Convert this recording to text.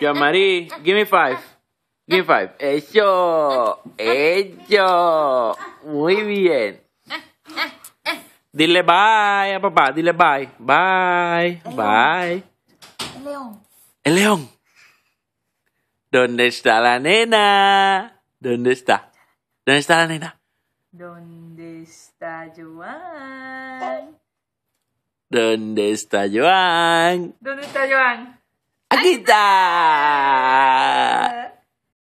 Yo, Marie, give me five. Give me five. Eso. Eso. Muy bien. Dile bye a papá. Dile bye. Bye. El bye. El león. El león. ¿Dónde está la nena? ¿Dónde está? ¿Dónde está la nena? ¿Dónde está Joan? ¿Dónde está Joan? ¿Dónde está Joan? Aquí está.